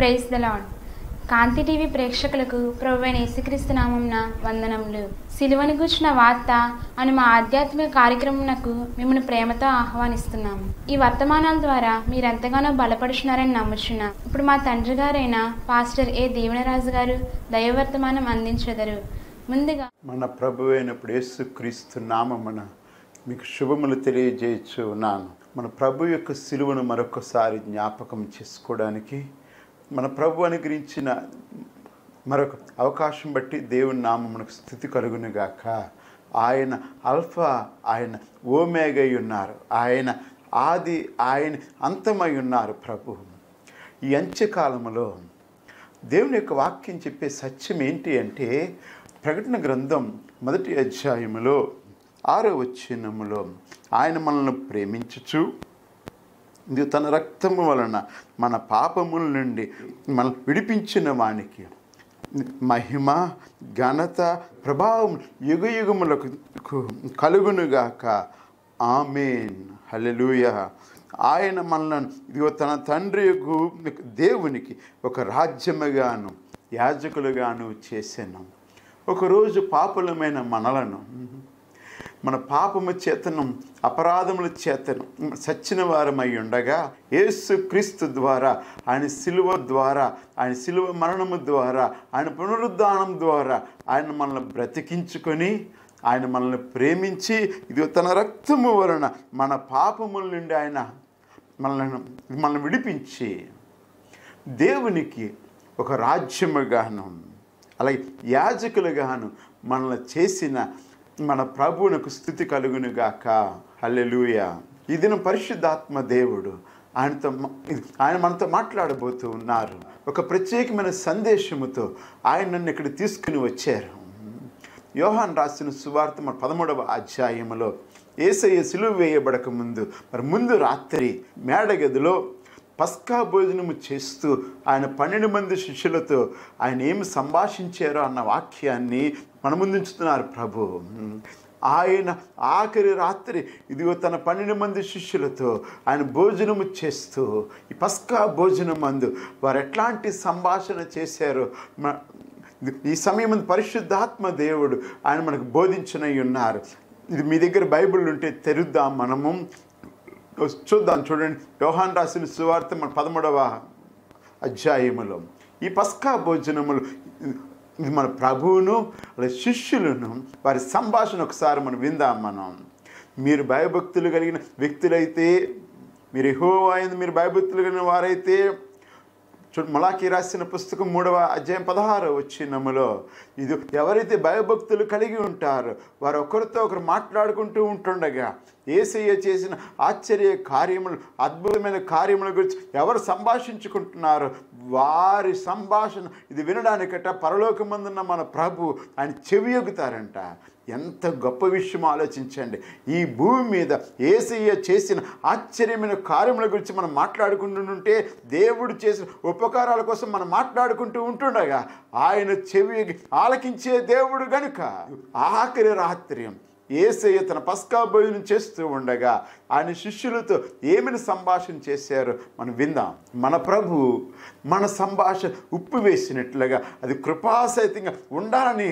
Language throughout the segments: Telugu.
praise the lord Kanthi TV ప్రేక్షకులకు ప్రభువైన యేసుక్రీస్తు నామంన వందనములు సిలువను గుర్చిన వార్త అని మా ఆధ్యాత్మిక కార్యక్రమంకు మిమ్మల్ని ప్రేమతో ఆహ్వానిస్తున్నాము ఈ వర్తమానాల ద్వారా మీరెంతగానో బలపడుచున్నారని నమ్ముచున్నాం ఇప్పుడు మా తండ్రి గారైన పాస్టర్ ఏ దేవనరాజు గారు దైవవర్తమానం అందించెదరు ముందుగా మన ప్రభు అయినప్పుడు యేసుక్రీస్తు నామమున మీకు శుభములు తెలియజేయచ్చు ఉన్నాను మన ప్రభు యొక్క సిలువను మరొకసారి జ్ఞాపకం చేసుకోవడానికి మన ప్రభు అనుగ్రహించిన మరొక అవకాశం బట్టి దేవుని మనకు స్థితి కలుగునుగాక ఆయన అల్ఫా ఆయన ఓమేగై ఉన్నారు ఆయన ఆది ఆయన అంతమై ఉన్నారు ప్రభు ఈ అంత్యకాలంలో దేవుని యొక్క వాక్యం చెప్పే సత్యం ఏంటి అంటే ప్రకటన గ్రంథం మొదటి అధ్యాయములో ఆరో వచ్చినములో ఆయన మనల్ని ప్రేమించచ్చు ఇది తన రక్తము వలన మన పాపముల నుండి మనం విడిపించిన వానికి మహిమ ఘనత ప్రభావం యుగ యుగములకు కలుగునుగాక ఆమెన్ హలెలుయ ఆయన మనలను ఇదిగో తన తండ్రి దేవునికి ఒక రాజ్యముగాను యాజకులుగాను చేసాను ఒకరోజు పాపులమైన మనలను మన పాపము చేతనం అపరాధముల చేతను సచ్చిన వారమై ఉండగా యేసు క్రీస్తు ద్వారా ఆయన సిలువ ద్వారా ఆయన సిలువ మరణము ద్వారా ఆయన పునరుద్ధానం ద్వారా ఆయన మనల్ని బ్రతికించుకొని ఆయన మనల్ని ప్రేమించి ఇది తన రక్తము వలన మన పాపముల నుండి ఆయన మనల్ని మనల్ని విడిపించి దేవునికి ఒక రాజ్యముగాను అలాగే యాజకులుగాను మనల్ని చేసిన మన ప్రభువునకు స్థుతి కలుగునుగాక అల్లెలుయ ఈ దినం పరిశుద్ధాత్మ దేవుడు ఆయనతో ఆయన మనతో మాట్లాడబోతూ ఉన్నారు ఒక ప్రత్యేకమైన సందేశముతో ఆయన నన్ను ఇక్కడ తీసుకుని వచ్చారు యోహాన్ రాసిన సువార్త మన పదమూడవ అధ్యాయంలో ఏసయ్య సిలువ వేయబడక ముందు మరి ముందు రాత్రి మేడగదిలో పస్కా భోజనము చేస్తూ ఆయన పన్నెండు మంది శిష్యులతో ఆయన ఏమి సంభాషించారో అన్న వాక్యాన్ని మన ముందుంచుతున్నారు ప్రభు ఆయన ఆఖరి రాత్రి ఇదిగో తన పన్నెండు మంది శిష్యులతో ఆయన భోజనము చేస్తూ ఈ పస్కా భోజనం అందు వారు ఎట్లాంటి సంభాషణ చేశారు ఈ సమయం పరిశుద్ధాత్మ దేవుడు ఆయన మనకు బోధించినవి ఉన్నారు ఇది మీ దగ్గర బైబిల్ ఉంటే తెరుద్దాం మనము చూద్దాం చూడండి యోహాన్ రాసిన సువార్త మన పదమూడవ అధ్యాయములు ఈ పస్కా భోజనములు మన ప్రభువును అలా శిష్యులను వారి సంభాషణ ఒకసారి మనం విందాం మనం మీరు భయభక్తులు కలిగిన వ్యక్తులైతే మీరు ఎహో అయింది మీరు భయభక్తులు కలిగిన వారైతే చూడు మలాకి రాసిన పుస్తకం మూడవ అధ్యాయం పదహారు వచ్చినములో ఇది ఎవరైతే భయభక్తులు కలిగి ఉంటారో వారు ఒకరితో ఒకరు మాట్లాడుకుంటూ ఉంటుండగా ఏసయ్య చేసిన ఆశ్చర్య కార్యములు అద్భుతమైన కార్యముల గురించి ఎవరు సంభాషించుకుంటున్నారు వారి సంభాషణ ఇది వినడానికట పరలోకమందున్న మన ప్రభు ఆయన చెవి ఎగుతారంట ఎంత గొప్ప విషయం ఆలోచించండి ఈ భూమి మీద ఏసయ్య చేసిన ఆశ్చర్యమైన కార్యముల గురించి మనం మాట్లాడుకుంటుంటే దేవుడు చేసిన ఉపకారాల కోసం మనం మాట్లాడుకుంటూ ఉంటుండగా ఆయన చెవి ఆలకించే దేవుడు గనుక ఆఖరి రాత్రియం ఏసయ్య తన పస్కా భోజనం చేస్తూ ఉండగా ఆయన శిష్యులతో ఏమైనా సంభాషణ చేశారు మనం విందాం మన ప్రభు మన సంభాషణ ఉప్పు వేసినట్లుగా అది కృపాసహితంగా ఉండాలని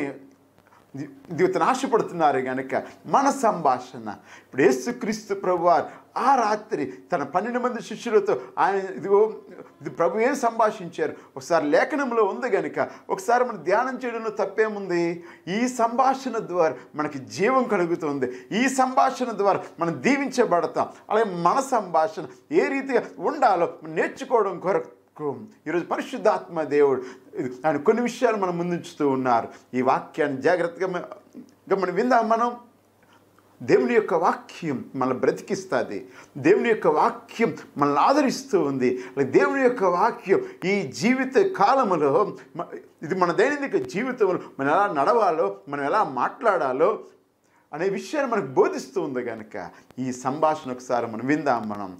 దీవితను ఆశపడుతున్నారు కనుక మన సంభాషణ ఇప్పుడు యేసుక్రీస్తు ప్రభువారు ఆ రాత్రి తన పన్నెండు మంది శిష్యులతో ఆయన ఇదిగో ఇది ప్రభు ఏం సంభాషించారు ఒకసారి లేఖనంలో ఉంది కనుక ఒకసారి మనం ధ్యానం చేయడంలో తప్పేముంది ఈ సంభాషణ ద్వారా మనకి జీవం కలుగుతుంది ఈ సంభాషణ ద్వారా మనం దీవించబడతాం అలాగే మన సంభాషణ ఏ రీతిగా ఉండాలో నేర్చుకోవడం కొరకు హక్కు ఈరోజు పరిశుద్ధాత్మ దేవుడు ఆయన కొన్ని విషయాలు మనం ముందుంచుతూ ఉన్నారు ఈ వాక్యాన్ని జాగ్రత్తగా గమని విందాం మనం దేవుని యొక్క వాక్యం మనల్ని బ్రతికిస్తుంది దేవుని యొక్క వాక్యం మనల్ని ఆదరిస్తూ ఉంది దేవుని యొక్క వాక్యం ఈ జీవిత కాలంలో ఇది మన దైనందిక జీవితంలో మనం ఎలా నడవాలో మనం ఎలా మాట్లాడాలో అనే విషయాన్ని మనకు బోధిస్తూ ఉంది కనుక ఈ సంభాషణ ఒకసారి మనం విందాం మనం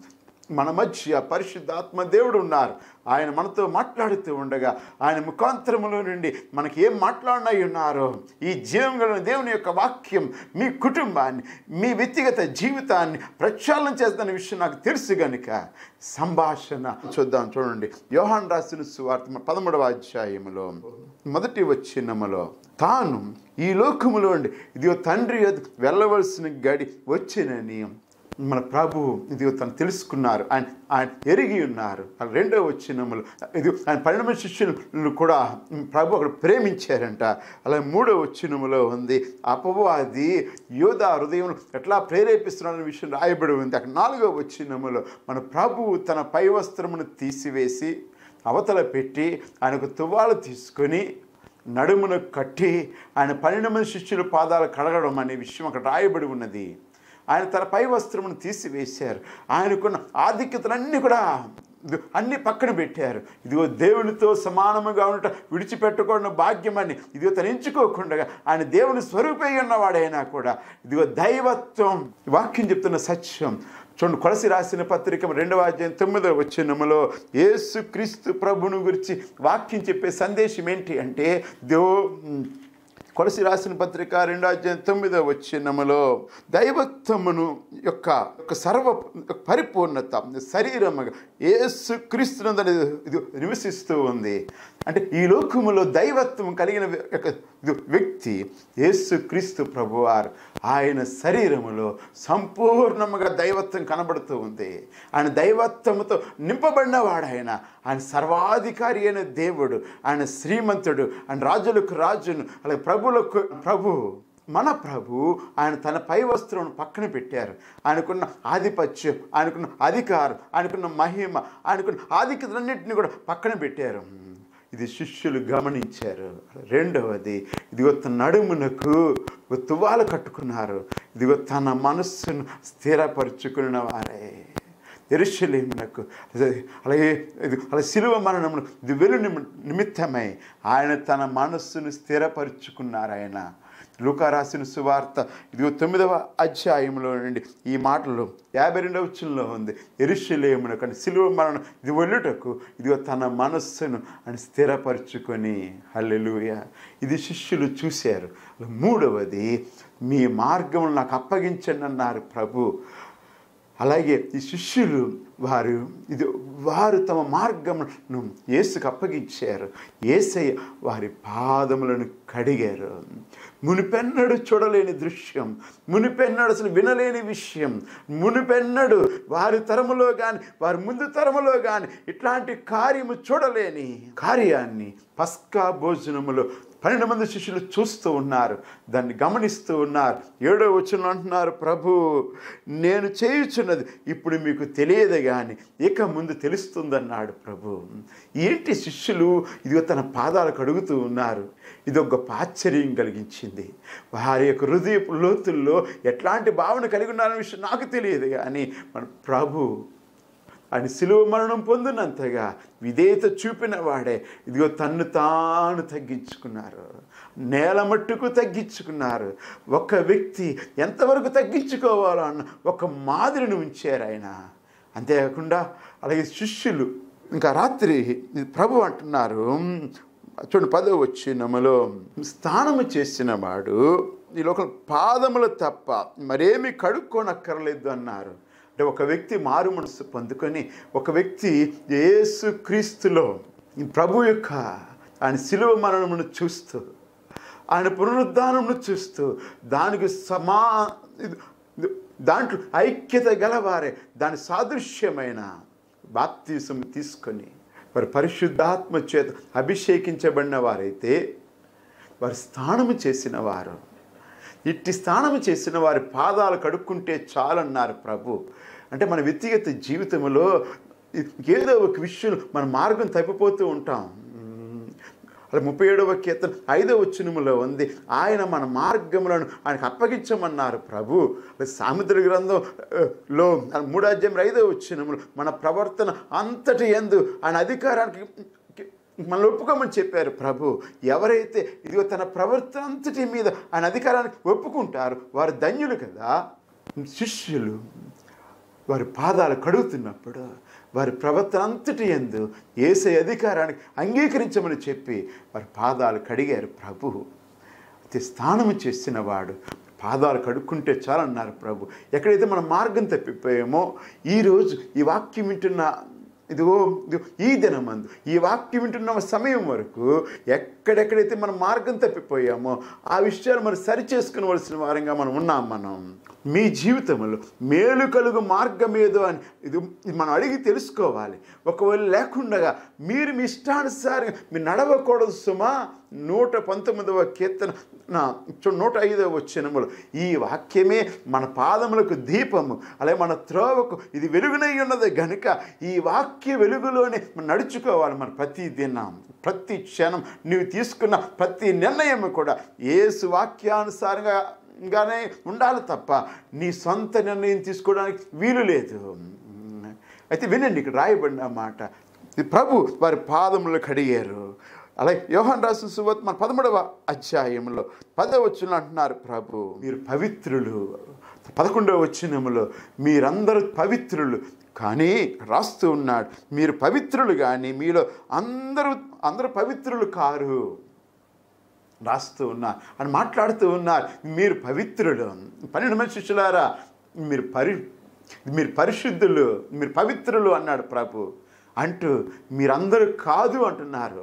మన మధ్య పరిశుద్ధాత్మ దేవుడు ఉన్నారు ఆయన మనతో మాట్లాడుతూ ఉండగా ఆయన ముఖాంతరములో నుండి మనకి ఏం మాట్లాడినై ఉన్నారో ఈ జీవం దేవుని యొక్క వాక్యం మీ కుటుంబాన్ని మీ వ్యక్తిగత జీవితాన్ని ప్రక్షాళన చేస్తున్న విషయం నాకు తెలుసు గనుక సంభాషణ చూద్దాం చూడండి యోహాన్ రాసిన సువార్త పదమూడవ అధ్యాయంలో మొదటి వచ్చినములో తాను ఈ లోకములో ఉండి ఇదిగో తండ్రి వెళ్ళవలసిన గడి వచ్చినని మన ప్రభు ఇది తను తెలుసుకున్నారు ఆయన ఆయన ఎరిగి ఉన్నారు రెండో వచ్చినములు ఇది ఆయన పరిణామ శిష్యులు కూడా ప్రభు అక్కడ ప్రేమించారంట అలా మూడో వచ్చినములో ఉంది అపవాది యోధ హృదయం ఎట్లా ప్రేరేపిస్తున్నారనే విషయం రాయబడి ఉంది అక్కడ నాలుగో వచ్చినములో మన ప్రభువు తన పై వస్త్రమును తీసివేసి అవతల పెట్టి ఆయనకు తువ్వాలు తీసుకొని నడుమును కట్టి ఆయన పన్నెండు మంది శిష్యుల పాదాలు కడగడం అనే విషయం అక్కడ రాయబడి ఉన్నది ఆయన తన పై వస్త్రమును తీసివేశారు ఆయనకున్న ఆధిక్యతలన్నీ కూడా అన్ని పక్కన పెట్టారు ఇదిగో దేవునితో సమానముగా ఉండటం విడిచిపెట్టకూడని భాగ్యమని ఇదిగో తను ఎంచుకోకుండా ఆయన దేవుని స్వరూపై ఉన్నవాడైనా కూడా ఇదిగో దైవత్వం వాక్యం చెప్తున్న సత్యం చూడండి కొలసి రాసిన పత్రిక రెండవ అధ్యాయం తొమ్మిదవ వచ్చినములో ఏసు క్రీస్తు ప్రభును గురించి వాక్యం చెప్పే సందేశం ఏంటి అంటే దేవు కొలసి రాసిన పత్రిక రెండు అధ్యాయం తొమ్మిదో వచ్చినములో దైవత్వమును యొక్క ఒక సర్వ పరిపూర్ణత శరీరముగా ఏసు క్రీస్తునందని ఇది నివసిస్తూ ఉంది అంటే ఈ లోకములో దైవత్వం కలిగిన వ్యక్తి క్రీస్తు ప్రభువారు ఆయన శరీరములో సంపూర్ణముగా దైవత్వం కనబడుతూ ఉంది ఆయన దైవత్వముతో నింపబడినవాడు ఆయన ఆయన సర్వాధికారి అయిన దేవుడు ఆయన శ్రీమంతుడు ఆయన రాజులకు రాజును అలాగే ప్రభులకు ప్రభు మన ప్రభు ఆయన తన పై వస్త్రం పక్కన పెట్టారు ఆయనకున్న ఆధిపత్యం ఆయనకున్న అధికారం ఆయనకున్న మహిమ ఆయనకున్న ఆధిక్యతలన్నింటినీ కూడా పక్కన పెట్టారు ఇది శిష్యులు గమనించారు రెండవది ఇదిగో తన నడుమునకు తువాలు కట్టుకున్నారు ఇదిగో తన మనస్సును స్థిరపరుచుకున్న వారే ఎరుశలేమునకు అలాగే అలా శిలువ మరణమును వెలు నిమిత్తమై ఆయన తన మనస్సును స్థిరపరుచుకున్నారు ఆయన లూకా రాసిన సువార్త ఇదిగో తొమ్మిదవ అధ్యాయంలో నుండి ఈ మాటలు యాభై రెండవ చిన్నలో ఉంది ఎరుషులేమునకు అని సిలువ మరణం ఇది వెళ్ళుటకు ఇదిగో తన మనస్సును అని స్థిరపరుచుకొని హల్లెలుయ ఇది శిష్యులు చూశారు మూడవది మీ మార్గం నాకు అప్పగించండి అన్నారు ప్రభు అలాగే ఈ శిష్యులు వారు ఇది వారు తమ మార్గమును ఏసుకు అప్పగించారు ఏసయ్య వారి పాదములను కడిగారు మునిపెన్నడు చూడలేని దృశ్యం మునిపెన్నడు అసలు వినలేని విషయం మునిపెన్నడు వారి తరములో కానీ వారి ముందు తరములో కానీ ఇట్లాంటి కార్యము చూడలేని కార్యాన్ని పస్కా భోజనములో పన్నెండు మంది శిష్యులు చూస్తూ ఉన్నారు దాన్ని గమనిస్తూ ఉన్నారు ఏడో వచ్చిన అంటున్నారు ప్రభు నేను చేయుచున్నది ఇప్పుడు మీకు తెలియదు కానీ ఇక ముందు తెలుస్తుందన్నాడు ప్రభు ఏంటి శిష్యులు ఇదిగో తన పాదాలు కడుగుతూ ఉన్నారు ఇది ఒక గొప్ప ఆశ్చర్యం కలిగించింది వారి యొక్క హృదయపు లోతుల్లో ఎట్లాంటి భావన కలిగి ఉన్నారనే విషయం నాకు తెలియదు కానీ మన ప్రభు ఆయన సిలువ మరణం పొందినంతగా విధేయత చూపిన వాడే ఇదిగో తన్ను తాను తగ్గించుకున్నారు నేల మట్టుకు తగ్గించుకున్నారు ఒక వ్యక్తి ఎంతవరకు తగ్గించుకోవాలన్న ఒక మాదిరిని ఉంచారు ఆయన అంతేకాకుండా అలాగే శిష్యులు ఇంకా రాత్రి ప్రభు అంటున్నారు చూడండి పదవి వచ్చి నమలో స్నానము చేసిన వాడు ఈ లోకల పాదములు తప్ప మరేమి కడుక్కోనక్కర్లేదు అన్నారు అంటే ఒక వ్యక్తి మారు మనసు పొందుకొని ఒక వ్యక్తి యేసు క్రీస్తులో ప్రభు యొక్క ఆయన శిలువ మరణమును చూస్తూ ఆయన పునరుద్ధానమును చూస్తూ దానికి సమా దాంట్లో ఐక్యత గలవారే దాని సాదృశ్యమైన బాప్తీసం తీసుకొని వారు పరిశుద్ధాత్మ చేత అభిషేకించబడిన వారైతే వారు స్నానము చేసిన వారు ఇట్టి స్నానం చేసిన వారి పాదాలు కడుక్కుంటే చాలన్నారు ప్రభు అంటే మన వ్యక్తిగత జీవితంలో ఏదో ఒక విషయం మన మార్గం తప్పిపోతూ ఉంటాం అలా ముప్పై ఏడవ కీర్తన ఐదవ వచ్చినములో ఉంది ఆయన మన మార్గములను ఆయనకు అప్పగించమన్నారు ప్రభు సాముద్ర గ్రంథంలో మూడాధ్యాయంలో ఐదవ వచ్చినములు మన ప్రవర్తన అంతటి ఎందు ఆయన అధికారానికి మన ఒప్పుకోమని చెప్పారు ప్రభు ఎవరైతే ఇదిగో తన ప్రవర్తన అంతటి మీద ఆయన అధికారానికి ఒప్పుకుంటారు వారు ధన్యులు కదా శిష్యులు వారి పాదాలు కడుగుతున్నప్పుడు వారి ప్రవర్తన అంతటి ఎందు ఏసై అధికారానికి అంగీకరించమని చెప్పి వారి పాదాలు కడిగారు ప్రభు అతి స్నానము చేసినవాడు పాదాలు కడుక్కుంటే చాలన్నారు ప్రభు ఎక్కడైతే మన మార్గం తప్పిపోయామో ఈరోజు ఈ వాక్యం వింటున్న ఇదిగో ఈ దినమందు ఈ వాక్యం వింటున్న సమయం వరకు ఎక్క ఎక్కడెక్కడైతే మనం మార్గం తప్పిపోయామో ఆ విషయాలు మనం సరి చేసుకునవలసిన వారంగా మనం ఉన్నాం మనం మీ జీవితంలో మేలు కలుగు మార్గం ఏదో అని ఇది మనం అడిగి తెలుసుకోవాలి ఒకవేళ లేకుండగా మీరు మీ ఇష్టానుసారంగా మీరు నడవకూడదు సుమా నూట పంతొమ్మిదవ కీర్తన నా నూట ఐదవ వచ్చినములు ఈ వాక్యమే మన పాదములకు దీపము అలాగే మన త్రోవకు ఇది వెలుగునై ఉన్నది గనుక ఈ వాక్య వెలుగులోనే మనం నడుచుకోవాలి మన ప్రతి దినం ప్రతి క్షణం నీవు తీసుకున్న ప్రతి నిర్ణయం కూడా ఏసు వాక్యానుసారంగా గానే ఉండాలి తప్ప నీ సొంత నిర్ణయం తీసుకోవడానికి వీలు లేదు అయితే వినండి ఇక్కడ రాయబడిన మాట ప్రభు వారి పాదములు కడిగారు అలాగే యోహన్ రాసిన సువత్ మన పదమూడవ అధ్యాయంలో వచ్చిన అంటున్నారు ప్రభు మీరు పవిత్రులు పదకొండవ వచ్చినములో మీరందరూ పవిత్రులు కానీ రాస్తూ ఉన్నాడు మీరు పవిత్రులు కానీ మీలో అందరూ అందరు పవిత్రులు కారు రాస్తూ ఉన్నారు అని మాట్లాడుతూ ఉన్నారు మీరు పవిత్రులు పన్నెండు మంది శిష్యులారా మీరు పరి మీరు పరిశుద్ధులు మీరు పవిత్రులు అన్నాడు ప్రభు అంటూ మీరందరూ కాదు అంటున్నారు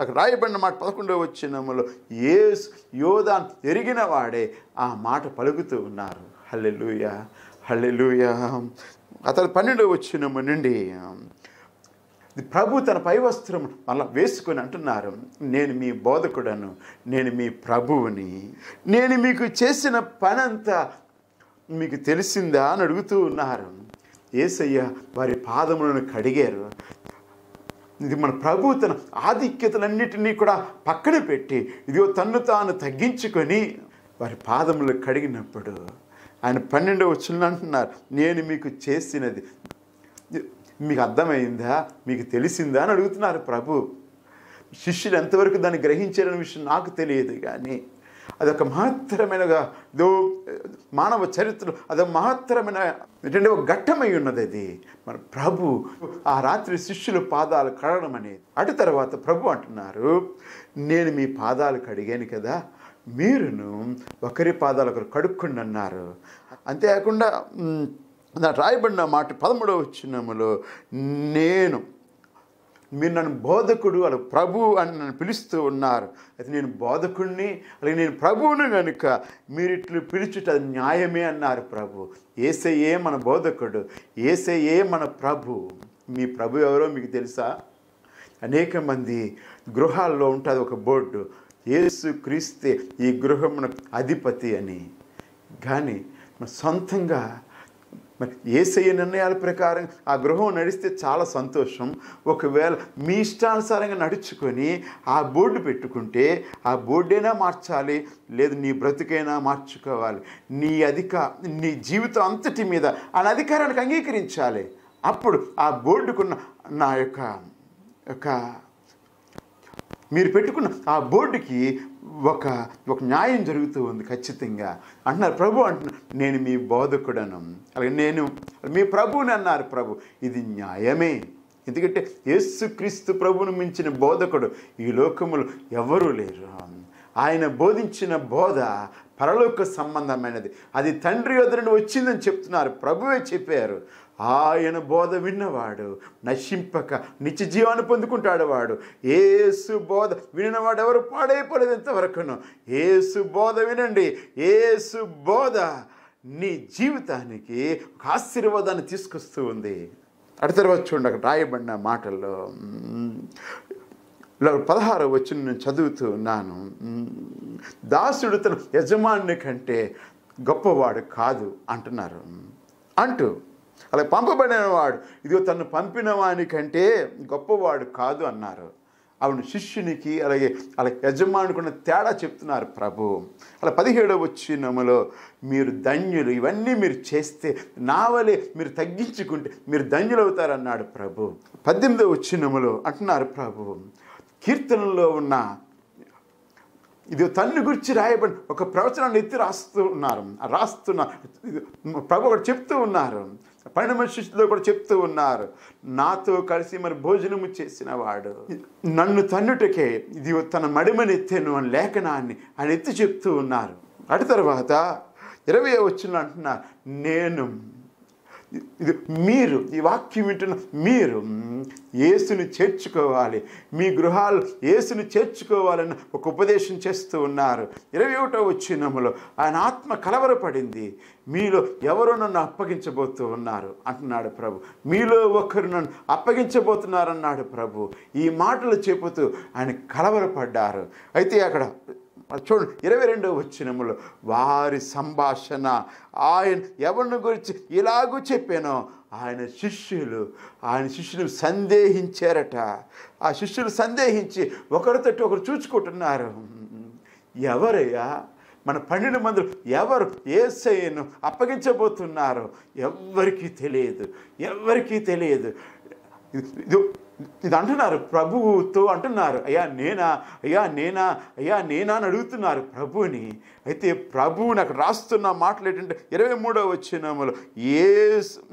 అక్కడ రాయబడిన మాట పదకొండో వచ్చినములో ఏ యోధాన్ ఎరిగిన వాడే ఆ మాట పలుకుతూ ఉన్నారు హల్లెలుయా హల్లెలుయా అతని పన్నెండు వచ్చిన నుండి ప్రభు తన పై వస్త్రం మళ్ళీ వేసుకొని అంటున్నారు నేను మీ బోధకుడను నేను మీ ప్రభువుని నేను మీకు చేసిన పనంతా మీకు తెలిసిందా అని అడుగుతూ ఉన్నారు ఏసయ్య వారి పాదములను కడిగారు ఇది మన ప్రభు తన ఆధిక్యతలన్నిటినీ కూడా పక్కన పెట్టి ఇదిగో తన్ను తాను తగ్గించుకొని వారి పాదములు కడిగినప్పుడు ఆయన పన్నెండవ వచ్చిన అంటున్నారు నేను మీకు చేసినది మీకు అర్థమైందా మీకు తెలిసిందా అని అడుగుతున్నారు ప్రభు శిష్యులు ఎంతవరకు దాన్ని గ్రహించారనే విషయం నాకు తెలియదు కానీ అదొక మహత్తరమైన దో మానవ చరిత్ర అదొక మహత్తరమైన ఏంటంటే ఒక ఘట్టమై ఉన్నది అది మన ప్రభు ఆ రాత్రి శిష్యుల పాదాలు కడగడం అనేది అటు తర్వాత ప్రభు అంటున్నారు నేను మీ పాదాలు కడిగాను కదా మీరును ఒకరి పాదాలు ఒకరు కడుక్కుండి అన్నారు అంతేకాకుండా రాయబడిన మాట పదమూడవ వచ్చినములో నేను మీరు నన్ను బోధకుడు అలా ప్రభు అని నన్ను పిలుస్తూ ఉన్నారు అయితే నేను బోధకుడిని అలాగే నేను ప్రభువును కనుక మీరు ఇట్లు పిలుచుట అది న్యాయమే అన్నారు ప్రభు ఏసయ్యే మన బోధకుడు ఏసయ్యే మన ప్రభు మీ ప్రభు ఎవరో మీకు తెలుసా అనేక మంది గృహాల్లో ఉంటుంది ఒక బోర్డు యేసు క్రీస్తే ఈ గృహమున అధిపతి అని కానీ సొంతంగా మరి ఏసయ్య నిర్ణయాల ప్రకారం ఆ గృహం నడిస్తే చాలా సంతోషం ఒకవేళ మీ ఇష్టానుసారంగా నడుచుకొని ఆ బోర్డు పెట్టుకుంటే ఆ బోర్డైనా మార్చాలి లేదు నీ బ్రతికైనా మార్చుకోవాలి నీ అధిక నీ జీవితం అంతటి మీద ఆ అధికారానికి అంగీకరించాలి అప్పుడు ఆ బోర్డుకున్న నా యొక్క యొక్క మీరు పెట్టుకున్న ఆ బోర్డుకి ఒక ఒక న్యాయం జరుగుతూ ఉంది ఖచ్చితంగా అంటున్నారు ప్రభు అంటున్నారు నేను మీ బోధకుడను అలాగే నేను మీ ప్రభువుని అన్నారు ప్రభు ఇది న్యాయమే ఎందుకంటే యేసుక్రీస్తు ప్రభును మించిన బోధకుడు ఈ లోకములు ఎవరూ లేరు ఆయన బోధించిన బోధ పరలోక సంబంధమైనది అది తండ్రి వద్ద నుండి వచ్చిందని చెప్తున్నారు ప్రభువే చెప్పారు ఆయన బోధ విన్నవాడు నశింపక నిత్య జీవాన్ని పొందుకుంటాడు వాడు ఏసు బోధ వినవాడు ఎవరు పాడైపోలేదు ఇంతవరకును ఏసు బోధ వినండి ఏసు బోధ నీ జీవితానికి ఒక ఆశీర్వాదాన్ని తీసుకొస్తూ ఉంది అటు తర్వాత చూడండి అక్కడ రాయబడిన మాటల్లో పదహారు వచ్చి నేను చదువుతూ ఉన్నాను దాసుడు తన యజమాని కంటే గొప్పవాడు కాదు అంటున్నారు అంటూ అలా పంపబడినవాడు ఇదిగో తను పంపిన వానికంటే గొప్పవాడు కాదు అన్నారు అవును శిష్యునికి అలాగే అలా యజమానుకున్న తేడా చెప్తున్నారు ప్రభు అలా పదిహేడవ వచ్చినములో మీరు ధన్యులు ఇవన్నీ మీరు చేస్తే నా వలే మీరు తగ్గించుకుంటే మీరు ధన్యులు అవుతారన్నాడు ప్రభు పద్దెనిమిదవ వచ్చినములో అంటున్నారు ప్రభు కీర్తనలో ఉన్న ఇది తన్ను గురించి రాయబడి ఒక ప్రవచనాన్ని ఎత్తి రాస్తూ ఉన్నారు రాస్తున్నారు ప్రభు ఒకటి చెప్తూ ఉన్నారు పన్నెండు శిష్యులో కూడా చెప్తూ ఉన్నారు నాతో కలిసి మరి భోజనము చేసిన వాడు నన్ను తన్నుటకే ఇది తన మడిమనెత్తెను అని లేఖనాన్ని ఆయన ఎత్తి చెప్తూ ఉన్నారు అటు తర్వాత ఇరవై వచ్చిన అంటున్నా నేను ఇది మీరు ఈ వాక్యం వింటున్న మీరు ఏసుని చేర్చుకోవాలి మీ గృహాలు ఏసుని చేర్చుకోవాలని ఒక ఉపదేశం చేస్తూ ఉన్నారు ఇరవై ఒకటో వచ్చినములో ఆయన ఆత్మ కలవరపడింది మీలో ఎవరు నన్ను అప్పగించబోతూ ఉన్నారు అంటున్నాడు ప్రభు మీలో ఒకరు నన్ను అప్పగించబోతున్నారన్నాడు ప్రభు ఈ మాటలు చెబుతూ ఆయన కలవరపడ్డారు అయితే అక్కడ మరి చూడండి ఇరవై రెండవ వచ్చినములు వారి సంభాషణ ఆయన ఎవరిని గురించి ఇలాగూ చెప్పానో ఆయన శిష్యులు ఆయన శిష్యులు సందేహించారట ఆ శిష్యులు సందేహించి ఒకరితోటి ఒకరు చూచుకుంటున్నారు ఎవరయ్యా మన పన్నెండు మందులు ఎవరు ఏ సైను అప్పగించబోతున్నారు ఎవరికీ తెలియదు ఎవరికీ తెలియదు ఇది అంటున్నారు ప్రభువుతో అంటున్నారు అయ్యా నేనా అయ్యా నేనా అయ్యా నేనా అని అడుగుతున్నారు ప్రభుని అయితే ప్రభువుని అక్కడ రాస్తున్న మాటలు ఏంటంటే ఇరవై మూడో వచ్చినములు ఏ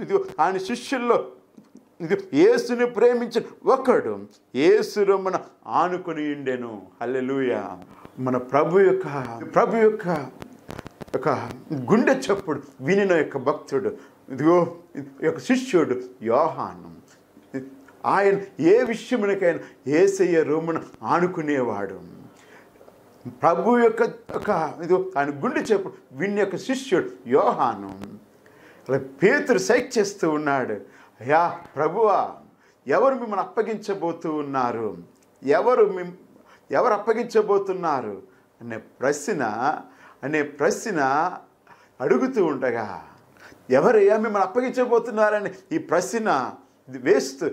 ఇది ఆయన శిష్యుల్లో ఇది ఏసుని ప్రేమించిన ఒకడు రమ్మన ఆనుకుని ఉండెను హల్లెలూయ మన ప్రభు యొక్క ప్రభు యొక్క ఒక గుండె చప్పుడు వినిన యొక్క భక్తుడు ఇదిగో యొక్క శిష్యుడు యోహానం ఆయన ఏ విషయమునకైనా ఏసయ్య రోమును ఆనుకునేవాడు ప్రభు యొక్క ఒక ఇది ఆయన గుండె చెప్పు వీని యొక్క శిష్యుడు యోహాను అలా పేతురు సైక్ చేస్తూ ఉన్నాడు అయ్యా ప్రభువా ఎవరు మిమ్మల్ని అప్పగించబోతూ ఉన్నారు ఎవరు మి ఎవరు అప్పగించబోతున్నారు అనే ప్రశ్న అనే ప్రశ్న అడుగుతూ ఉండగా ఎవరయ్యా మిమ్మల్ని అప్పగించబోతున్నారని ఈ ప్రశ్న వేస్తూ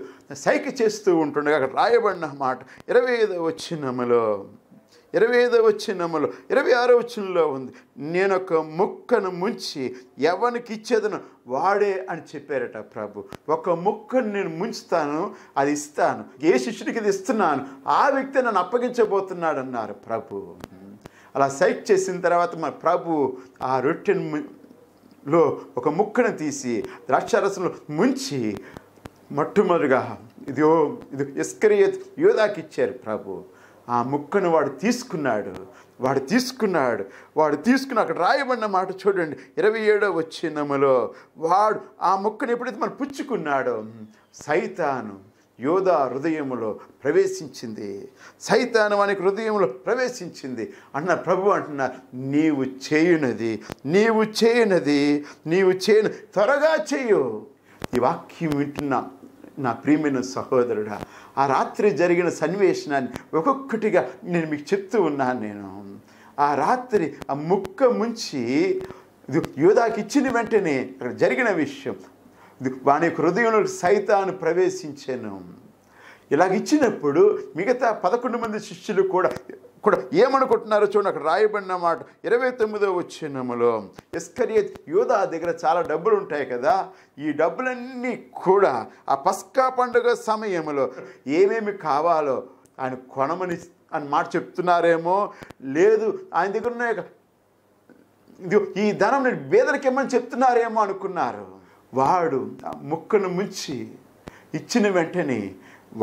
సైకి చేస్తూ ఉంటుండగా అక్కడ రాయబడిన మాట ఇరవై వచ్చిన వచ్చినములో ఇరవై వచ్చిన వచ్చినములో ఇరవై ఆరో వచ్చినలో ఉంది నేను ఒక ముక్కను ముంచి ఎవరికి ఇచ్చేదను వాడే అని చెప్పారట ప్రభు ఒక ముక్కను నేను ముంచుతాను అది ఇస్తాను ఏ శిష్యుడికి ఇది ఇస్తున్నాను ఆ వ్యక్తి నన్ను అప్పగించబోతున్నాడు అన్నారు ప్రభు అలా సైక్ చేసిన తర్వాత మన ప్రభు ఆ రొట్టెను లో ఒక ముక్కను తీసి ద్రాక్షారసంలో ముంచి మొట్టమొదటిగా ఇదిగో ఇది ఇస్కరియత్ యోధాకి ఇచ్చారు ప్రభు ఆ ముక్కను వాడు తీసుకున్నాడు వాడు తీసుకున్నాడు వాడు తీసుకుని అక్కడ రాయబడిన మాట చూడండి ఇరవై ఏడో వచ్చిందములో వాడు ఆ ముక్కను ఎప్పుడైతే మనం పుచ్చుకున్నాడో సైతాను యోధా హృదయంలో ప్రవేశించింది సైతాను వానికి హృదయంలో ప్రవేశించింది అన్న ప్రభు అంటున్నారు నీవు చేయునది నీవు చేయనది నీవు చేయను త్వరగా చేయు ఈ వాక్యం వింటున్నా నా ప్రియమైన సహోదరుడా ఆ రాత్రి జరిగిన సన్నివేశాన్ని ఒక్కొక్కటిగా నేను మీకు చెప్తూ ఉన్నాను నేను ఆ రాత్రి ఆ ముక్క ముంచి యోధాకి ఇచ్చిన వెంటనే అక్కడ జరిగిన విషయం వాని హృదయంలో సైతాను ప్రవేశించాను ఇలాగ ఇచ్చినప్పుడు మిగతా పదకొండు మంది శిష్యులు కూడా కూడా ఏమనుకుంటున్నారో చూడండి అక్కడ రాయబడిన మాట ఇరవై తొమ్మిదో వచ్చినములో ఇస్కరియత్ యూదా దగ్గర చాలా డబ్బులు ఉంటాయి కదా ఈ డబ్బులన్నీ కూడా ఆ పస్కా పండుగ సమయంలో ఏమేమి కావాలో ఆయన కొనమని అని మాట చెప్తున్నారేమో లేదు ఆయన దగ్గర ఉన్న ఈ ధనం నేను బేదలకి ఏమని చెప్తున్నారేమో అనుకున్నారు వాడు ముక్కను ముంచి ఇచ్చిన వెంటనే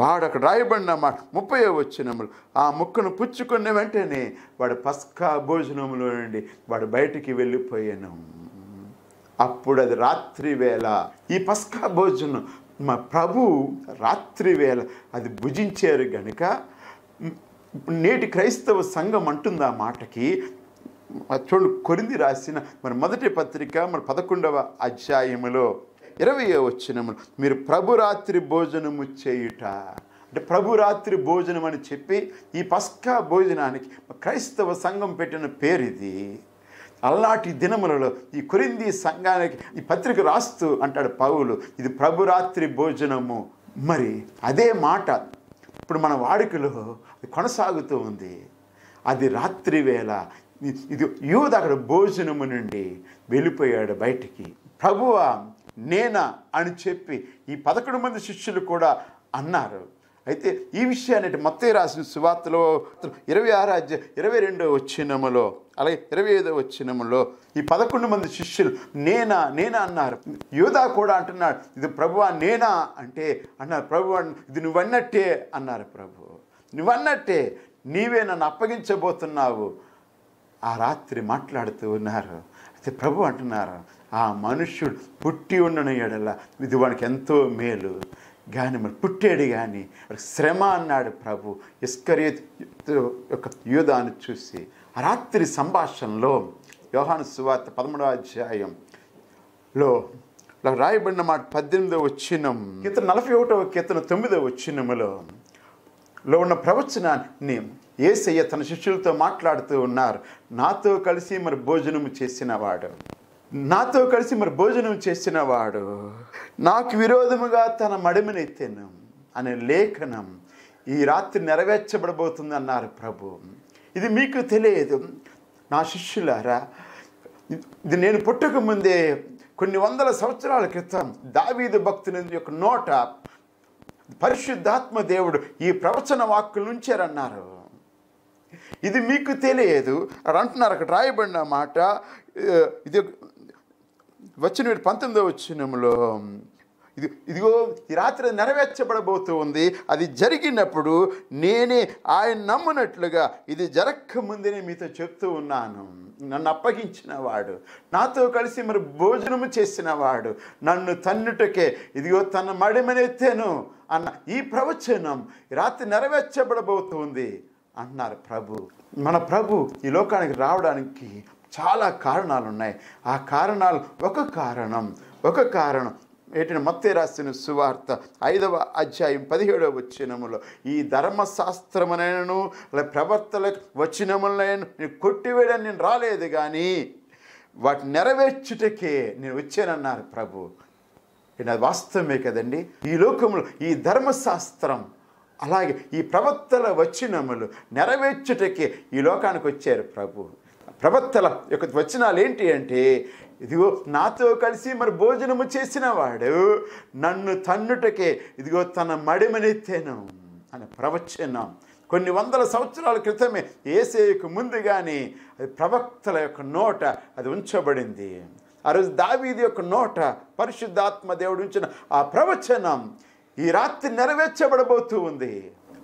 వాడు అక్కడ రాయబడిన మాట ముప్పై వచ్చినములు ఆ ముక్కను పుచ్చుకున్న వెంటనే వాడు పస్కా భోజనములో నుండి వాడు బయటికి వెళ్ళిపోయాను అప్పుడు అది రాత్రి వేళ ఈ పస్కా భోజనం మా ప్రభు రాత్రి వేళ అది భుజించారు గనుక నేటి క్రైస్తవ సంఘం అంటుంది ఆ మాటకి చూడు కొరింది రాసిన మరి మొదటి పత్రిక మరి పదకొండవ అధ్యాయములో ఇరవై వచ్చినములు మీరు ప్రభురాత్రి భోజనము చేయుట అంటే ప్రభు రాత్రి భోజనం అని చెప్పి ఈ పస్కా భోజనానికి క్రైస్తవ సంఘం పెట్టిన పేరు ఇది అలాంటి దినములలో ఈ కొరింది సంఘానికి ఈ పత్రిక రాస్తూ అంటాడు పౌలు ఇది ప్రభురాత్రి భోజనము మరి అదే మాట ఇప్పుడు మన వాడుకలో కొనసాగుతూ ఉంది అది రాత్రి వేళ ఇది యూత్ అక్కడ భోజనము నుండి వెళ్ళిపోయాడు బయటికి ప్రభువా నేనా అని చెప్పి ఈ పదకొండు మంది శిష్యులు కూడా అన్నారు అయితే ఈ విషయాన్ని మొత్తం రాసిన సువార్తలో ఇరవై ఆరు ఇరవై రెండు వచ్చినములో అలాగే ఇరవై ఐదో వచ్చినములో ఈ పదకొండు మంది శిష్యులు నేనా నేనా అన్నారు యోధా కూడా అంటున్నాడు ఇది ప్రభువా నేనా అంటే అన్నారు ప్రభు ఇది నువ్వన్నట్టే అన్నారు ప్రభు నువ్వన్నట్టే నీవే నన్ను అప్పగించబోతున్నావు ఆ రాత్రి మాట్లాడుతూ ఉన్నారు అయితే ప్రభు అంటున్నారు ఆ మనుష్యుడు పుట్టి ఉన్న ఎడల ఇది వాడికి ఎంతో మేలు కానీ మరి పుట్టాడు కానీ శ్రమ అన్నాడు ప్రభు ఇస్కరి యొక్క యూధాన్ని చూసి రాత్రి సంభాషణలో యోహాను సువార్త పదమూడవ అధ్యాయంలో రాయబడిన మాట పద్దెనిమిదో వచ్చినం కీర్తన నలభై ఒకటో కీర్తన తొమ్మిదో వచ్చినములో లో ఉన్న ప్రవచనాన్ని ఏసయ్య తన శిష్యులతో మాట్లాడుతూ ఉన్నారు నాతో కలిసి మరి భోజనం చేసినవాడు నాతో కలిసి మరి భోజనం చేసినవాడు నాకు విరోధముగా తన మడిమనెత్తెను అనే లేఖనం ఈ రాత్రి నెరవేర్చబడబోతుంది అన్నారు ప్రభు ఇది మీకు తెలియదు నా శిష్యులారా ఇది నేను పుట్టక ముందే కొన్ని వందల సంవత్సరాల క్రితం దావీదు భక్తుని యొక్క నోట పరిశుద్ధాత్మ దేవుడు ఈ ప్రవచన వాక్కులు ఉంచారన్నారు ఇది మీకు తెలియదు అని అంటున్నారు అక్కడ రాయబడిన మాట ఇది వచ్చిన వీడు పంతొమ్మిదో వచ్చినంలో ఇది ఇదిగో ఈ రాత్రి నెరవేర్చబడబోతూ ఉంది అది జరిగినప్పుడు నేనే ఆయన నమ్మునట్లుగా ఇది జరక్క మీతో చెప్తూ ఉన్నాను నన్ను అప్పగించిన వాడు నాతో కలిసి మరి భోజనము చేసిన వాడు నన్ను తన్నుటకే ఇదిగో తన మడిమనెత్తాను అన్న ఈ ప్రవచనం రాత్రి నెరవేర్చబడబోతుంది అంటున్నారు ప్రభు మన ప్రభు ఈ లోకానికి రావడానికి చాలా కారణాలు ఉన్నాయి ఆ కారణాలు ఒక కారణం ఒక కారణం ఏటిని మత్తే రాసిన సువార్త ఐదవ అధ్యాయం పదిహేడవ వచ్చినములో ఈ ధర్మశాస్త్రమునైనను ప్రవర్తన వచ్చినములైన నేను కొట్టివేయడానికి నేను రాలేదు కానీ వాటి నెరవేర్చుటకే నేను వచ్చానన్నారు ప్రభు అది వాస్తవమే కదండి ఈ లోకంలో ఈ ధర్మశాస్త్రం అలాగే ఈ ప్రవక్తల వచ్చినములు నెరవేర్చుటకి ఈ లోకానికి వచ్చారు ప్రభు ప్రవక్తల యొక్క వచనాలు ఏంటి అంటే ఇదిగో నాతో కలిసి మరి భోజనము చేసినవాడు నన్ను తన్నుటకే ఇదిగో తన మడిమనెత్తేను అని ప్రవచనం కొన్ని వందల సంవత్సరాల క్రితమే ఏసేకు కానీ అది ప్రవక్తల యొక్క నోట అది ఉంచబడింది ఆ రోజు దావీది యొక్క నోట పరిశుద్ధాత్మ దేవుడు ఉంచిన ఆ ప్రవచనం ఈ రాత్రి నెరవేర్చబడబోతూ ఉంది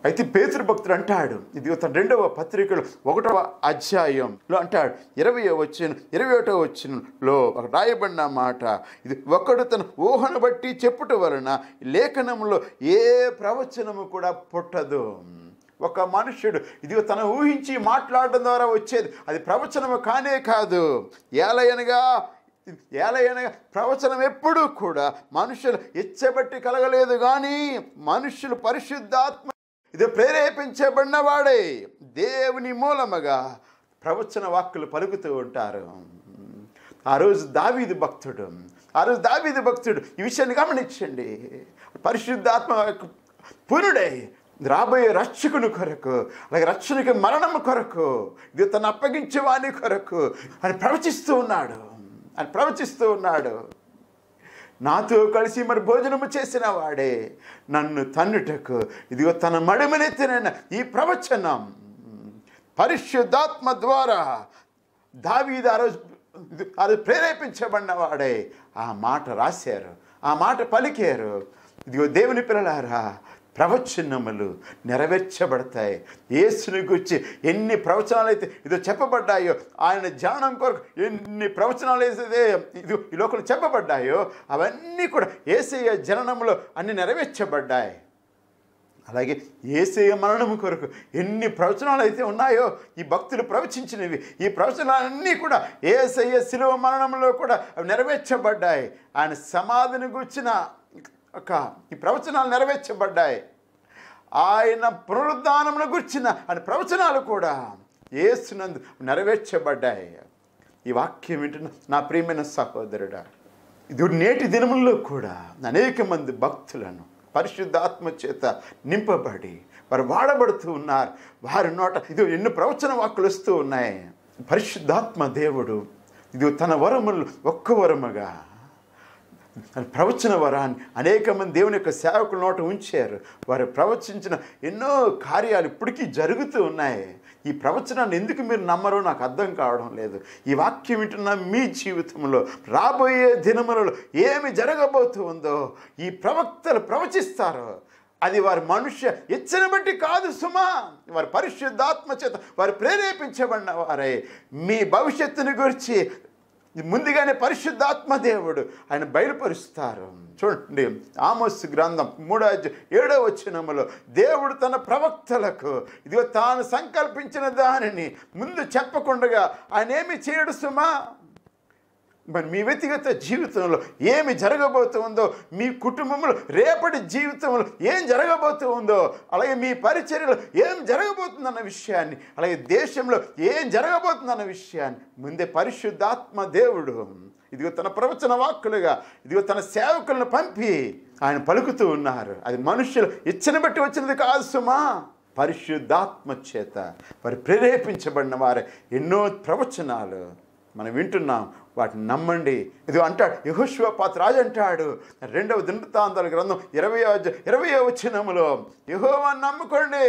అయితే పేతురు భక్తుడు అంటాడు ఇది తన రెండవ పత్రికలు ఒకటవ అధ్యాయంలో అంటాడు ఇరవై వచ్చిన ఇరవై ఒకటో వచ్చినలో రాయబడిన మాట ఇది ఒకడు తన ఊహను బట్టి చెప్పుట వలన లేఖనంలో ఏ ప్రవచనము కూడా పుట్టదు ఒక మనుష్యుడు ఇది తన ఊహించి మాట్లాడడం ద్వారా వచ్చేది అది ప్రవచనము కానే కాదు ఏలయనగా ఎలాగైనా ప్రవచనం ఎప్పుడూ కూడా మనుషులు ఇచ్చబట్టి కలగలేదు కానీ మనుషులు పరిశుద్ధాత్మ ఇది ప్రేరేపించబడినవాడే దేవుని మూలముగా ప్రవచన వాక్కులు పలుకుతూ ఉంటారు ఆ రోజు దావీది భక్తుడు ఆ రోజు దావీది భక్తుడు ఈ విషయాన్ని గమనించండి పరిశుద్ధాత్మ పురుడే రాబోయే రక్షకుని కొరకు అలాగే రక్షణకి మరణం కొరకు ఇది తను అప్పగించే వాని కొరకు అని ప్రవచిస్తూ ఉన్నాడు అని ప్రవచిస్తూ ఉన్నాడు నాతో కలిసి మరి భోజనము చేసిన వాడే నన్ను తన్నుటకు ఇదిగో తన మడిమనెత్తిన ఈ ప్రవచనం పరిశుద్ధాత్మ ద్వారా దావీద అది ప్రేరేపించబడినవాడే ఆ ప్రేరేపించబడిన వాడే ఆ మాట రాశారు ఆ మాట పలికారు ఇదిగో దేవుని పిల్లలారా ప్రవచనములు నెరవేర్చబడతాయి యేసుని గురించి ఎన్ని ప్రవచనాలు అయితే ఇదో చెప్పబడ్డాయో ఆయన జ్ఞానం కొరకు ఎన్ని ప్రవచనాలు అయితే ఇది ఈ లోకలు చెప్పబడ్డాయో అవన్నీ కూడా ఏసయ్య జననములో అన్ని నెరవేర్చబడ్డాయి అలాగే ఏసయ మరణము కొరకు ఎన్ని ప్రవచనాలు అయితే ఉన్నాయో ఈ భక్తులు ప్రవచించినవి ఈ ప్రవచనాలన్నీ కూడా ఏసయ్య శిలువ మరణంలో కూడా అవి నెరవేర్చబడ్డాయి ఆయన సమాధిని గుర్చిన ఒక ఈ ప్రవచనాలు నెరవేర్చబడ్డాయి ఆయన పునరుద్ధానమును గుర్చిన అనే ప్రవచనాలు కూడా ఏసునందు నెరవేర్చబడ్డాయి ఈ వాక్యం ఏంటంటే నా ప్రియమైన సహోదరుడా ఇది నేటి దినముల్లో కూడా అనేక మంది భక్తులను పరిశుద్ధాత్మ చేత నింపబడి వారు వాడబడుతూ ఉన్నారు వారి నోట ఇది ఎన్నో ప్రవచన వాక్కులు వస్తూ ఉన్నాయి పరిశుద్ధాత్మ దేవుడు ఇది తన వరములు ఒక్క వరముగా ప్రవచన వరాన్ని అనేక మంది దేవుని యొక్క సేవకుల నోట ఉంచారు వారు ప్రవచించిన ఎన్నో కార్యాలు ఇప్పటికీ జరుగుతూ ఉన్నాయి ఈ ప్రవచనాన్ని ఎందుకు మీరు నమ్మరో నాకు అర్థం కావడం లేదు ఈ వాక్యం వింటున్న మీ జీవితంలో రాబోయే దినములలో ఏమి జరగబోతుందో ఈ ప్రవక్తలు ప్రవచిస్తారు అది వారి మనుష్య ఇచ్చిన బట్టి కాదు సుమా వారి పరిశుద్ధాత్మ చేత వారు ప్రేరేపించబడిన వారే మీ భవిష్యత్తుని గురించి ముందుగానే పరిశుద్ధాత్మ దేవుడు ఆయన బయలుపరుస్తారు చూడండి ఆమోస్ గ్రంథం మూడో ఏడో వచ్చినములో దేవుడు తన ప్రవక్తలకు ఇదిగో తాను సంకల్పించిన దానిని ముందు చెప్పకుండగా ఆయన ఏమి చేయడు సుమా మరి మీ వ్యక్తిగత జీవితంలో ఏమి జరగబోతుందో మీ కుటుంబంలో రేపటి జీవితంలో ఏం జరగబోతుందో అలాగే మీ పరిచర్యలో ఏం జరగబోతుందన్న విషయాన్ని అలాగే దేశంలో ఏం జరగబోతుందన్న విషయాన్ని ముందే పరిశుద్ధాత్మ దేవుడు ఇదిగో తన ప్రవచన వాక్కులుగా ఇదిగో తన సేవకులను పంపి ఆయన పలుకుతూ ఉన్నారు అది మనుషులు ఇచ్చిన బట్టి వచ్చినది కాదు సుమా పరిశుద్ధాత్మ చేత మరి ప్రేరేపించబడిన వారు ఎన్నో ప్రవచనాలు మనం వింటున్నాం వాటిని నమ్మండి ఇది అంటాడు యహోశ్వపాత్ రాజు అంటాడు రెండవ దినతాంతాల గ్రంథం ఇరవై ఇరవై వచ్చినములో యహోవాన్ని నమ్ముకోండి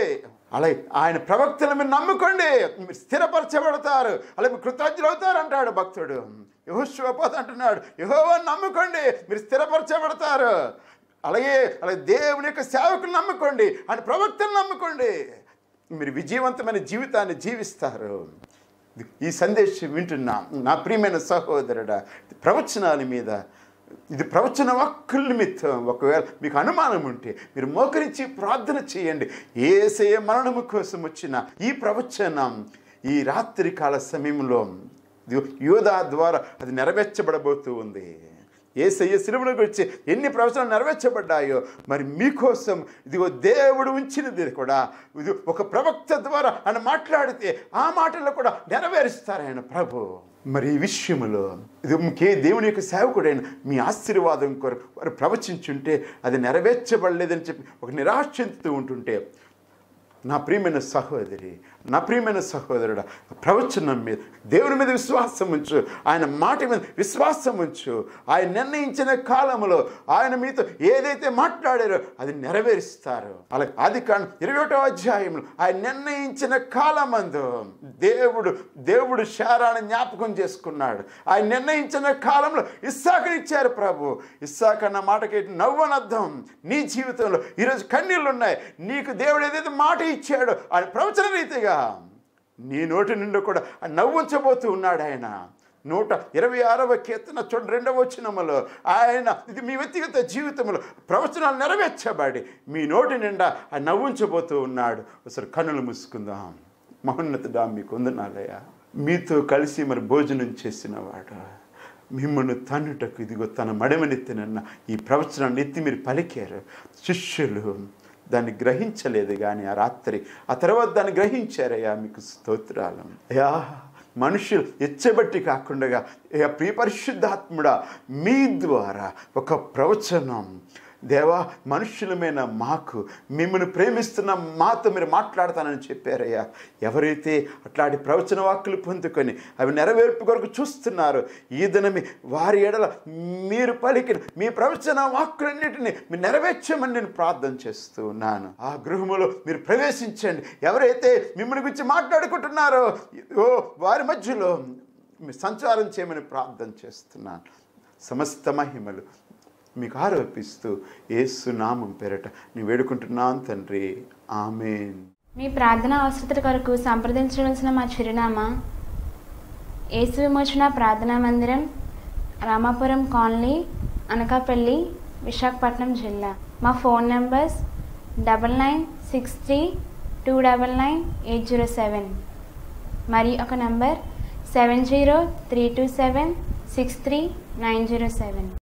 అలాగే ఆయన ప్రవక్తలు మీరు నమ్ముకోండి మీరు స్థిరపరచబడతారు అలాగే మీరు కృతజ్ఞులు అవుతారు అంటాడు భక్తుడు యహోశ్వపాత్ అంటున్నాడు యహోవాన్ని నమ్ముకోండి మీరు స్థిరపరచబడతారు అలాగే అలాగే దేవుని యొక్క సేవకుని నమ్ముకోండి ఆయన ప్రవక్తను నమ్ముకోండి మీరు విజయవంతమైన జీవితాన్ని జీవిస్తారు ఈ సందేశం వింటున్నా నా ప్రియమైన సహోదరుడ ప్రవచనాల మీద ఇది ప్రవచన వాక్కుల నిమిత్తం ఒకవేళ మీకు అనుమానం ఉంటే మీరు మోకరించి ప్రార్థన చేయండి ఏసే మరణము కోసం వచ్చిన ఈ ప్రవచనం ఈ రాత్రికాల సమయంలో యోధా ద్వారా అది నెరవేర్చబడబోతూ ఉంది ఏసయ్య సిలువను వచ్చి ఎన్ని ప్రవచనాలు నెరవేర్చబడ్డాయో మరి మీకోసం ఇదిగో దేవుడు ఉంచినది కూడా ఇది ఒక ప్రవక్త ద్వారా ఆయన మాట్లాడితే ఆ మాటల్లో కూడా నెరవేరుస్తారు ఆయన ప్రభు మరి ఈ విషయంలో ఇది ఇంకే దేవుని యొక్క సేవకుడైన మీ ఆశీర్వాదం కొరకు వారు ప్రవచించుంటే అది నెరవేర్చబడలేదని చెప్పి ఒక నిరాశ చెందుతూ ఉంటుంటే నా ప్రియమైన సహోదరి నా ప్రియమైన సహోదరుడు ప్రవచనం మీద దేవుని మీద విశ్వాసం ఉంచు ఆయన మాట మీద విశ్వాసం ఉంచు ఆయన నిర్ణయించిన కాలంలో ఆయన మీతో ఏదైతే మాట్లాడారో అది నెరవేరుస్తారు అలా అది కారణం ఇరవై ఒకటో అధ్యాయంలో ఆయన నిర్ణయించిన కాలమందు దేవుడు దేవుడు శారాన్ని జ్ఞాపకం చేసుకున్నాడు ఆయన నిర్ణయించిన కాలంలో ఇస్సాకనిచ్చారు ప్రభు ఇస్సాక అన్న మాటకి నవ్వనర్థం నీ జీవితంలో ఈరోజు కన్నీళ్ళు ఉన్నాయి నీకు దేవుడు ఏదైతే మాట ఇచ్చాడో ఆయన ప్రవచన రీతిగా పైగా నీ నోటి నుండి కూడా నవ్వించబోతూ ఉన్నాడు ఆయన నూట ఇరవై ఆరవ కీర్తన చూడండి రెండవ వచ్చినములో ఆయన ఇది మీ వ్యక్తిగత జీవితంలో ప్రవచనాలు నెరవేర్చబడి మీ నోటి నిండా ఆయన నవ్వించబోతూ ఉన్నాడు ఒకసారి కన్నులు మూసుకుందాం మహోన్నతుడా మీకు ఉందనాలయ్యా మీతో కలిసి మరి భోజనం చేసినవాడు మిమ్మల్ని తన్నుటకు ఇదిగో తన మడమనెత్తినన్న ఈ ప్రవచనాన్ని ఎత్తి మీరు పలికారు శిష్యులు దాన్ని గ్రహించలేదు కానీ ఆ రాత్రి ఆ తర్వాత దాన్ని గ్రహించారయ్యా మీకు స్తోత్రాలు అయ్యా మనుషులు ఎచ్చబట్టి కాకుండా ప్రియ మీ ద్వారా ఒక ప్రవచనం దేవా మనుష్యులమైన మాకు మిమ్మల్ని ప్రేమిస్తున్న మాతో మీరు మాట్లాడతానని చెప్పారయ్యా ఎవరైతే అట్లాంటి ప్రవచన వాక్కులు పొందుకొని అవి నెరవేర్పు కొరకు చూస్తున్నారు ఈ దినమే వారి ఎడల మీరు పలికిన మీ ప్రవచన వాక్కులన్నిటిని మీరు నెరవేర్చమని నేను ప్రార్థన చేస్తూ ఉన్నాను ఆ గృహములో మీరు ప్రవేశించండి ఎవరైతే మిమ్మల్ని గురించి మాట్లాడుకుంటున్నారో ఓ వారి మధ్యలో సంచారం చేయమని ప్రార్థన చేస్తున్నాను సమస్త మహిమలు మీకు ఆరోపిస్తూ ఏసు నామం పేరట నేను వేడుకుంటున్నాను తండ్రి ఆమెన్ మీ ప్రార్థన అవసరతల కొరకు సంప్రదించవలసిన మా చిరునామా ఏసు విమోచన ప్రార్థనా మందిరం రామాపురం కాలనీ అనకాపల్లి విశాఖపట్నం జిల్లా మా phone numbers double nine six three two double nine eight zero seven మరి ఒక number seven zero three two seven six three nine zero seven